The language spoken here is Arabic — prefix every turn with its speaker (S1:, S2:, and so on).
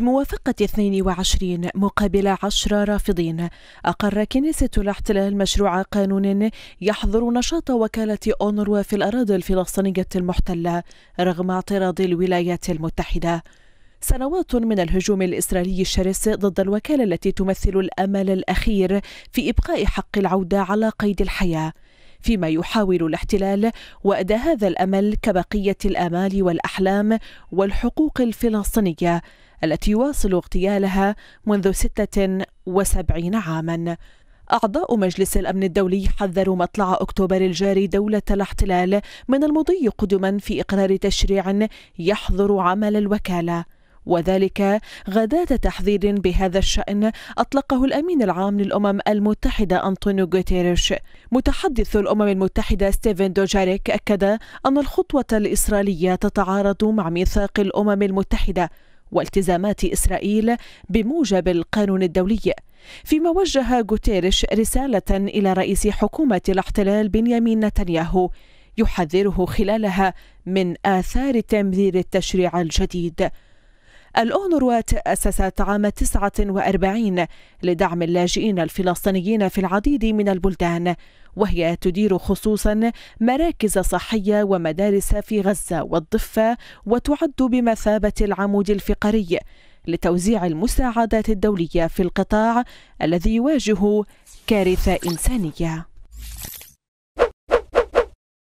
S1: بموافقة 22 مقابل 10 رافضين أقر كنيسة الاحتلال مشروع قانون يحظر نشاط وكالة أونروا في الأراضي الفلسطينية المحتلة رغم اعتراض الولايات المتحدة سنوات من الهجوم الإسرائيلي الشرس ضد الوكالة التي تمثل الأمل الأخير في إبقاء حق العودة على قيد الحياة فيما يحاول الاحتلال وأدى هذا الأمل كبقية الآمال والأحلام والحقوق الفلسطينية التي يواصل اغتيالها منذ 76 عاماً أعضاء مجلس الأمن الدولي حذروا مطلع أكتوبر الجاري دولة الاحتلال من المضي قدما في إقرار تشريع يحظر عمل الوكالة وذلك غداة تحذير بهذا الشأن أطلقه الأمين العام للأمم المتحدة أنطونيو غوتيريش متحدث الأمم المتحدة ستيفن دوجاريك أكد أن الخطوة الإسرائيلية تتعارض مع ميثاق الأمم المتحدة والتزامات إسرائيل بموجب القانون الدولي فيما وجه غوتيريش رسالة إلى رئيس حكومة الاحتلال بنيامين نتنياهو يحذره خلالها من آثار تمرير التشريع الجديد الأونروا تأسست عام 49 لدعم اللاجئين الفلسطينيين في العديد من البلدان وهي تدير خصوصا مراكز صحية ومدارس في غزة والضفة وتعد بمثابة العمود الفقري لتوزيع المساعدات الدولية في القطاع الذي يواجه كارثة إنسانية